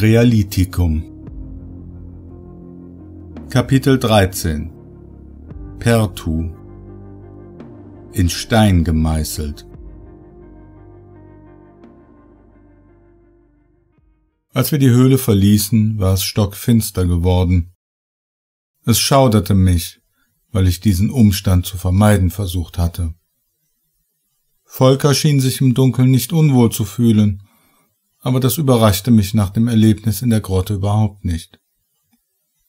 Krealitikum Kapitel 13 Pertu In Stein gemeißelt Als wir die Höhle verließen, war es stockfinster geworden. Es schauderte mich, weil ich diesen Umstand zu vermeiden versucht hatte. Volker schien sich im Dunkeln nicht unwohl zu fühlen, aber das überraschte mich nach dem Erlebnis in der Grotte überhaupt nicht.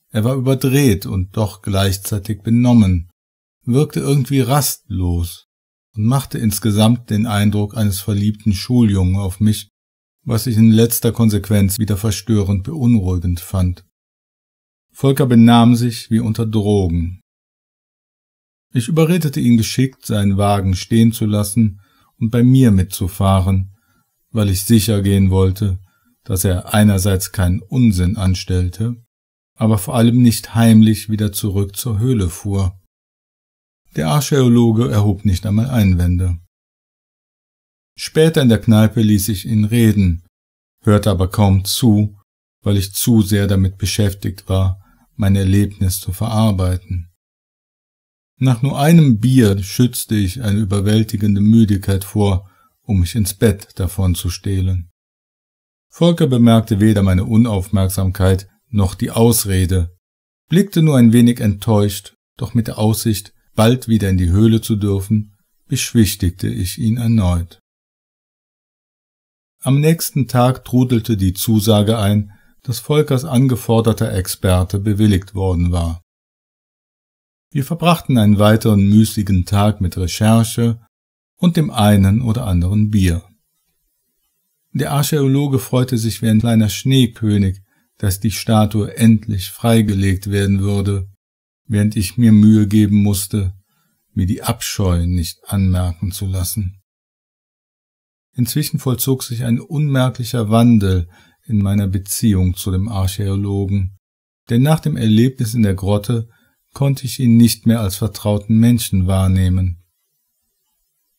Er war überdreht und doch gleichzeitig benommen, wirkte irgendwie rastlos und machte insgesamt den Eindruck eines verliebten Schuljungen auf mich, was ich in letzter Konsequenz wieder verstörend beunruhigend fand. Volker benahm sich wie unter Drogen. Ich überredete ihn geschickt, seinen Wagen stehen zu lassen und bei mir mitzufahren, weil ich sicher gehen wollte, dass er einerseits keinen Unsinn anstellte, aber vor allem nicht heimlich wieder zurück zur Höhle fuhr. Der Archäologe erhob nicht einmal Einwände. Später in der Kneipe ließ ich ihn reden, hörte aber kaum zu, weil ich zu sehr damit beschäftigt war, mein Erlebnis zu verarbeiten. Nach nur einem Bier schützte ich eine überwältigende Müdigkeit vor, um mich ins Bett davon zu stehlen. Volker bemerkte weder meine Unaufmerksamkeit noch die Ausrede, blickte nur ein wenig enttäuscht, doch mit der Aussicht, bald wieder in die Höhle zu dürfen, beschwichtigte ich ihn erneut. Am nächsten Tag trudelte die Zusage ein, dass Volkers angeforderter Experte bewilligt worden war. Wir verbrachten einen weiteren müßigen Tag mit Recherche, und dem einen oder anderen Bier. Der Archäologe freute sich wie ein kleiner Schneekönig, dass die Statue endlich freigelegt werden würde, während ich mir Mühe geben musste, mir die Abscheu nicht anmerken zu lassen. Inzwischen vollzog sich ein unmerklicher Wandel in meiner Beziehung zu dem Archäologen, denn nach dem Erlebnis in der Grotte konnte ich ihn nicht mehr als vertrauten Menschen wahrnehmen.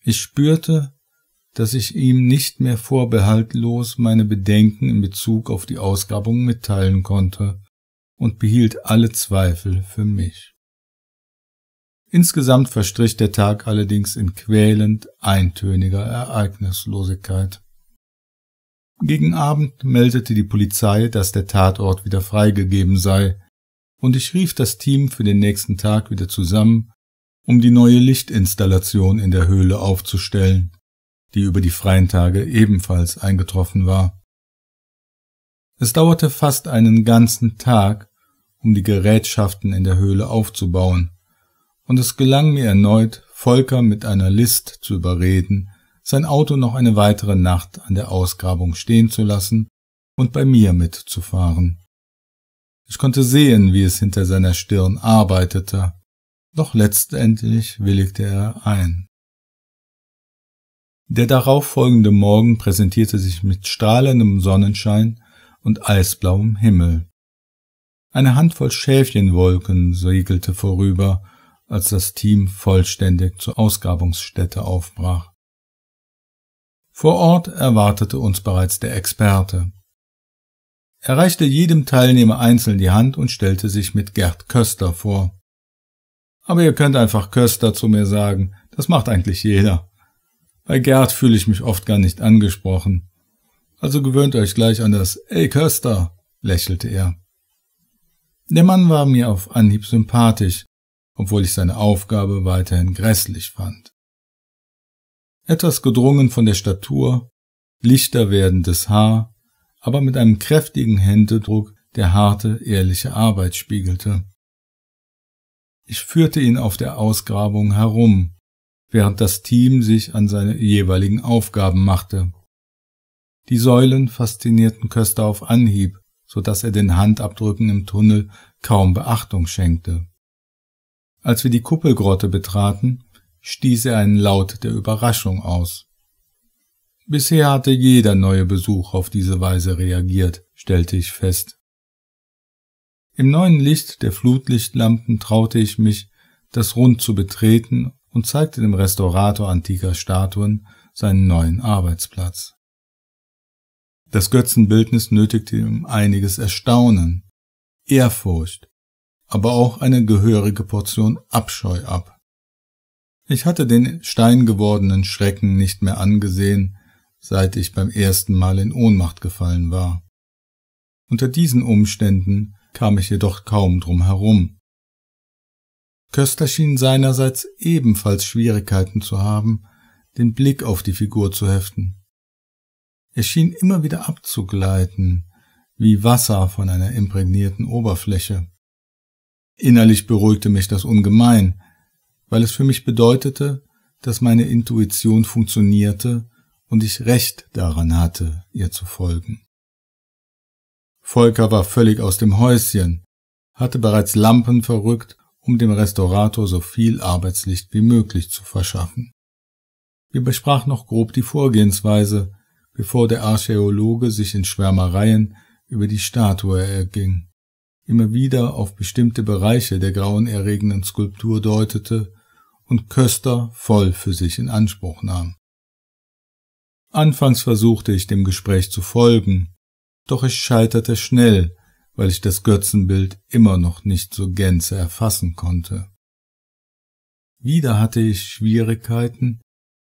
Ich spürte, dass ich ihm nicht mehr vorbehaltlos meine Bedenken in Bezug auf die Ausgrabung mitteilen konnte und behielt alle Zweifel für mich. Insgesamt verstrich der Tag allerdings in quälend eintöniger Ereignislosigkeit. Gegen Abend meldete die Polizei, dass der Tatort wieder freigegeben sei, und ich rief das Team für den nächsten Tag wieder zusammen, um die neue Lichtinstallation in der Höhle aufzustellen, die über die freien Tage ebenfalls eingetroffen war. Es dauerte fast einen ganzen Tag, um die Gerätschaften in der Höhle aufzubauen, und es gelang mir erneut, Volker mit einer List zu überreden, sein Auto noch eine weitere Nacht an der Ausgrabung stehen zu lassen und bei mir mitzufahren. Ich konnte sehen, wie es hinter seiner Stirn arbeitete, doch letztendlich willigte er ein. Der darauffolgende Morgen präsentierte sich mit strahlendem Sonnenschein und eisblauem Himmel. Eine Handvoll Schäfchenwolken segelte vorüber, als das Team vollständig zur Ausgrabungsstätte aufbrach. Vor Ort erwartete uns bereits der Experte. Er reichte jedem Teilnehmer einzeln die Hand und stellte sich mit Gerd Köster vor. Aber ihr könnt einfach Köster zu mir sagen. Das macht eigentlich jeder. Bei Gerd fühle ich mich oft gar nicht angesprochen. Also gewöhnt euch gleich an das Ey Köster, lächelte er. Der Mann war mir auf Anhieb sympathisch, obwohl ich seine Aufgabe weiterhin grässlich fand. Etwas gedrungen von der Statur, lichter werdendes Haar, aber mit einem kräftigen Händedruck, der harte, ehrliche Arbeit spiegelte. Ich führte ihn auf der Ausgrabung herum, während das Team sich an seine jeweiligen Aufgaben machte. Die Säulen faszinierten Köster auf Anhieb, so dass er den Handabdrücken im Tunnel kaum Beachtung schenkte. Als wir die Kuppelgrotte betraten, stieß er einen Laut der Überraschung aus. Bisher hatte jeder neue Besuch auf diese Weise reagiert, stellte ich fest. Im neuen Licht der Flutlichtlampen traute ich mich, das Rund zu betreten und zeigte dem Restaurator antiker Statuen seinen neuen Arbeitsplatz. Das Götzenbildnis nötigte ihm einiges Erstaunen, Ehrfurcht, aber auch eine gehörige Portion Abscheu ab. Ich hatte den steingewordenen Schrecken nicht mehr angesehen, seit ich beim ersten Mal in Ohnmacht gefallen war. Unter diesen Umständen kam ich jedoch kaum drum herum. Köstler schien seinerseits ebenfalls Schwierigkeiten zu haben, den Blick auf die Figur zu heften. Er schien immer wieder abzugleiten, wie Wasser von einer imprägnierten Oberfläche. Innerlich beruhigte mich das ungemein, weil es für mich bedeutete, dass meine Intuition funktionierte und ich Recht daran hatte, ihr zu folgen. Volker war völlig aus dem Häuschen, hatte bereits Lampen verrückt, um dem Restaurator so viel Arbeitslicht wie möglich zu verschaffen. Wir besprachen noch grob die Vorgehensweise, bevor der Archäologe sich in Schwärmereien über die Statue erging, immer wieder auf bestimmte Bereiche der grauenerregenden Skulptur deutete und Köster voll für sich in Anspruch nahm. Anfangs versuchte ich dem Gespräch zu folgen, doch ich scheiterte schnell, weil ich das Götzenbild immer noch nicht so Gänze erfassen konnte. Wieder hatte ich Schwierigkeiten,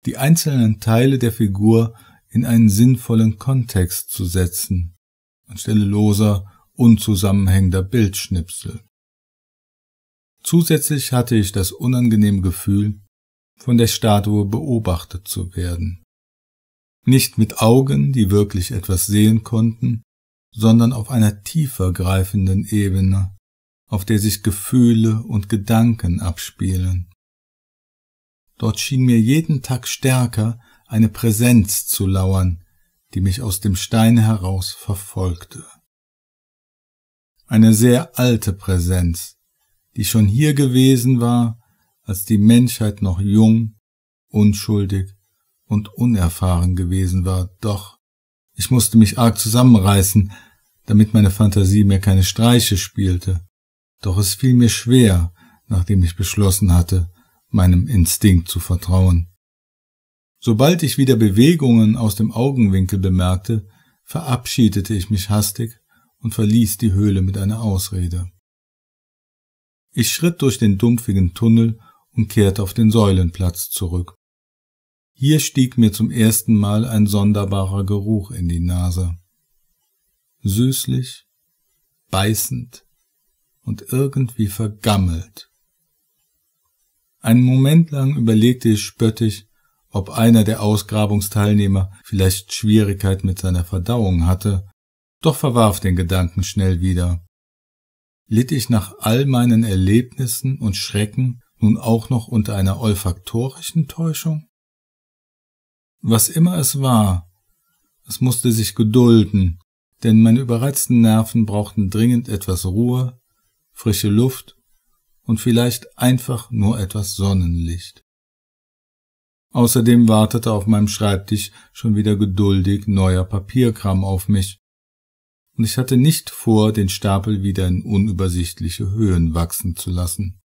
die einzelnen Teile der Figur in einen sinnvollen Kontext zu setzen, anstelle loser, unzusammenhängender Bildschnipsel. Zusätzlich hatte ich das unangenehme Gefühl, von der Statue beobachtet zu werden nicht mit Augen, die wirklich etwas sehen konnten, sondern auf einer tiefer greifenden Ebene, auf der sich Gefühle und Gedanken abspielen. Dort schien mir jeden Tag stärker eine Präsenz zu lauern, die mich aus dem Stein heraus verfolgte. Eine sehr alte Präsenz, die schon hier gewesen war, als die Menschheit noch jung, unschuldig und unerfahren gewesen war, doch ich musste mich arg zusammenreißen, damit meine Fantasie mir keine Streiche spielte. Doch es fiel mir schwer, nachdem ich beschlossen hatte, meinem Instinkt zu vertrauen. Sobald ich wieder Bewegungen aus dem Augenwinkel bemerkte, verabschiedete ich mich hastig und verließ die Höhle mit einer Ausrede. Ich schritt durch den dumpfigen Tunnel und kehrte auf den Säulenplatz zurück. Hier stieg mir zum ersten Mal ein sonderbarer Geruch in die Nase. Süßlich, beißend und irgendwie vergammelt. Einen Moment lang überlegte ich spöttisch, ob einer der Ausgrabungsteilnehmer vielleicht Schwierigkeit mit seiner Verdauung hatte, doch verwarf den Gedanken schnell wieder. Litt ich nach all meinen Erlebnissen und Schrecken nun auch noch unter einer olfaktorischen Täuschung? Was immer es war, es musste sich gedulden, denn meine überreizten Nerven brauchten dringend etwas Ruhe, frische Luft und vielleicht einfach nur etwas Sonnenlicht. Außerdem wartete auf meinem Schreibtisch schon wieder geduldig neuer Papierkram auf mich, und ich hatte nicht vor, den Stapel wieder in unübersichtliche Höhen wachsen zu lassen.